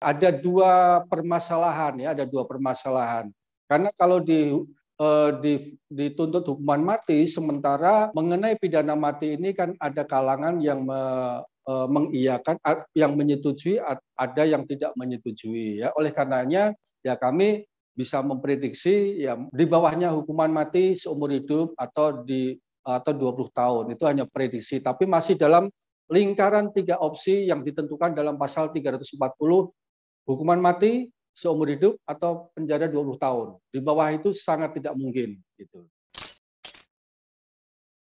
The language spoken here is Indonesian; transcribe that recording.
ada dua permasalahan ya, ada dua permasalahan. Karena kalau eh, di dituntut hukuman mati, sementara mengenai pidana mati ini kan ada kalangan yang me, eh, mengiyakan, yang menyetujui, ada yang tidak menyetujui. Ya, oleh karenanya ya kami bisa memprediksi ya di bawahnya hukuman mati seumur hidup atau di atau 20 tahun itu hanya prediksi tapi masih dalam lingkaran tiga opsi yang ditentukan dalam pasal 340 hukuman mati seumur hidup atau penjara 20 tahun. Di bawah itu sangat tidak mungkin gitu.